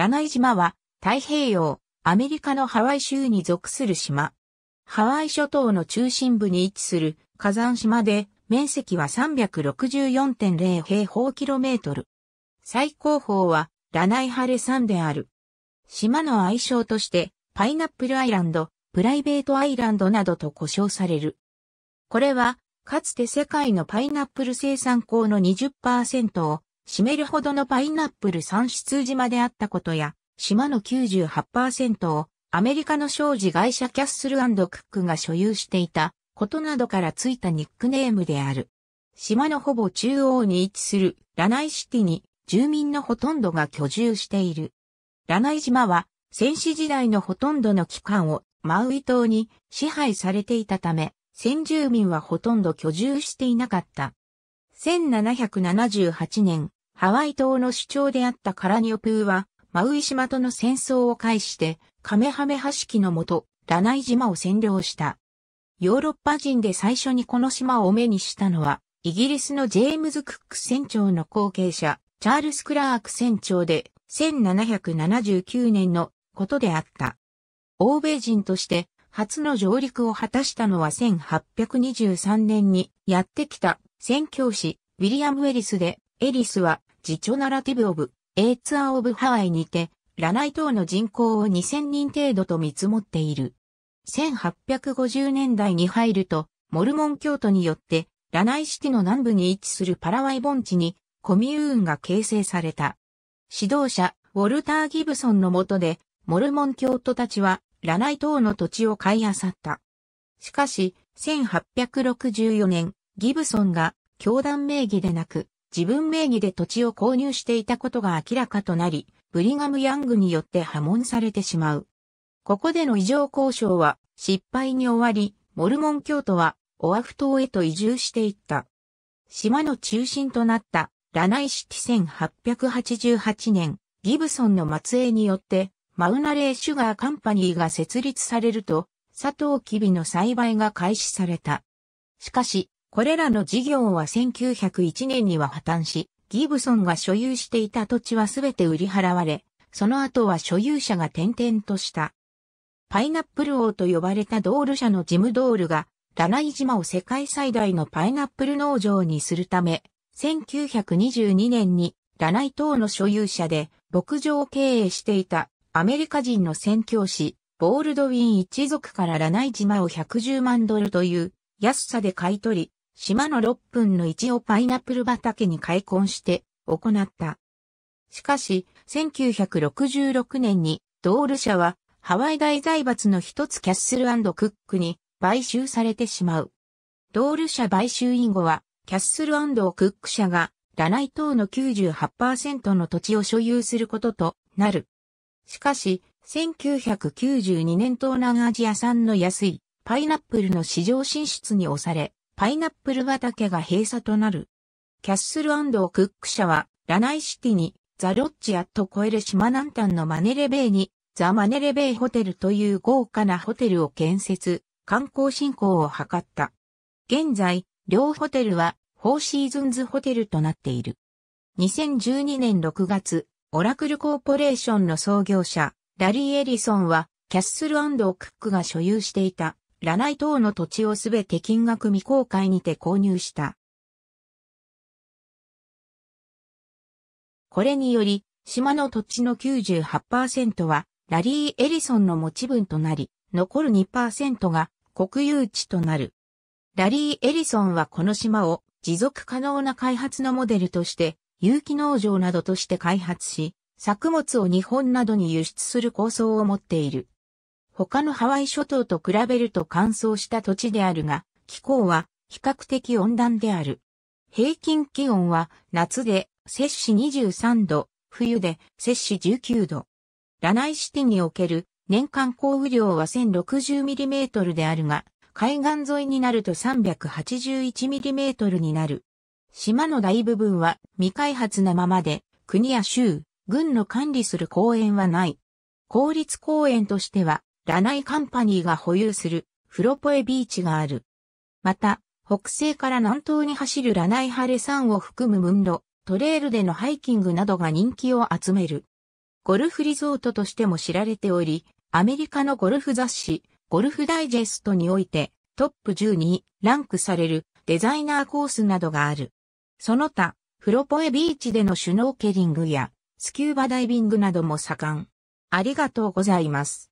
ラナイ島は太平洋、アメリカのハワイ州に属する島。ハワイ諸島の中心部に位置する火山島で面積は364.0平方キロメートル。最高峰はラナイハレ山である。島の愛称としてパイナップルアイランド、プライベートアイランドなどと呼称される。これはかつて世界のパイナップル生産港の20%をめるほどのパイナップル産出島であったことや、島の98%をアメリカの商事会社キャッスルクックが所有していたことなどからついたニックネームである。島のほぼ中央に位置するラナイシティに住民のほとんどが居住している。ラナイ島は戦死時代のほとんどの期間をマウイ島に支配されていたため、先住民はほとんど居住していなかった。1778年、ハワイ島の主張であったカラニオプーは、マウイ島との戦争を介して、カメハメハ式のもと、ラナイ島を占領した。ヨーロッパ人で最初にこの島を目にしたのは、イギリスのジェームズ・クック船長の後継者、チャールス・クラーク船長で、1779年のことであった。欧米人として初の上陸を果たしたのは1823年にやってきた宣教師ウィリアム・エリスで、エリスはジチョナラティブオブ、エイツアオブハワイにて、ラナイ島の人口を2000人程度と見積もっている。1850年代に入ると、モルモン教徒によって、ラナイシティの南部に位置するパラワイ盆地に、コミューンが形成された。指導者、ウォルター・ギブソンの下で、モルモン教徒たちは、ラナイ島の土地を買い漁った。しかし、1864年、ギブソンが教団名義でなく、自分名義で土地を購入していたことが明らかとなり、ブリガム・ヤングによって破門されてしまう。ここでの異常交渉は失敗に終わり、モルモン教徒はオアフ島へと移住していった。島の中心となったラナイシティ1888年、ギブソンの末裔によってマウナレーシュガーカンパニーが設立されると、サトウキビの栽培が開始された。しかし、これらの事業は1901年には破綻し、ギブソンが所有していた土地はすべて売り払われ、その後は所有者が転々とした。パイナップル王と呼ばれたドール社のジムドールが、ラナイ島を世界最大のパイナップル農場にするため、1922年にラナイ島の所有者で牧場を経営していたアメリカ人の宣教師、ボールドウィン一族からラナイ島を110万ドルという安さで買い取り、島の6分の1をパイナップル畑に開墾して行った。しかし、1966年にドール社はハワイ大財閥の一つキャッスルクックに買収されてしまう。ドール社買収以後は、キャッスルクック社がラナイ島の98%の土地を所有することとなる。しかし、1992年東南アジア産の安いパイナップルの市場進出に押され、パイナップル畑が閉鎖となる。キャッスルクック社は、ラナイシティに、ザ・ロッジアット・コエル島南端のマネレベイに、ザ・マネレベイホテルという豪華なホテルを建設、観光振興を図った。現在、両ホテルは、フォーシーズンズホテルとなっている。2012年6月、オラクルコーポレーションの創業者、ラリー・エリソンは、キャッスルクックが所有していたラナイ等の土地をすべて金額未公開にて購入した。これにより、島の土地の98%は、ラリー・エリソンの持ち分となり、残る2%が国有地となる。ラリー・エリソンはこの島を持続可能な開発のモデルとして、有機農場などとして開発し、作物を日本などに輸出する構想を持っている。他のハワイ諸島と比べると乾燥した土地であるが、気候は比較的温暖である。平均気温は夏で摂氏23度、冬で摂氏19度。ラナイシティにおける年間降雨量は 1060mm であるが、海岸沿いになると 381mm になる。島の大部分は未開発なままで、国や州、軍の管理する公園はない。公立公園としてはラナイカンパニーが保有するフロポエビーチがある。また、北西から南東に走るラナイハレ山を含むムンロ、トレールでのハイキングなどが人気を集める。ゴルフリゾートとしても知られており、アメリカのゴルフ雑誌、ゴルフダイジェストにおいて、トップ10にランクされるデザイナーコースなどがある。その他、フロポエビーチでのシュノーケリングやスキューバダイビングなども盛ん。ありがとうございます。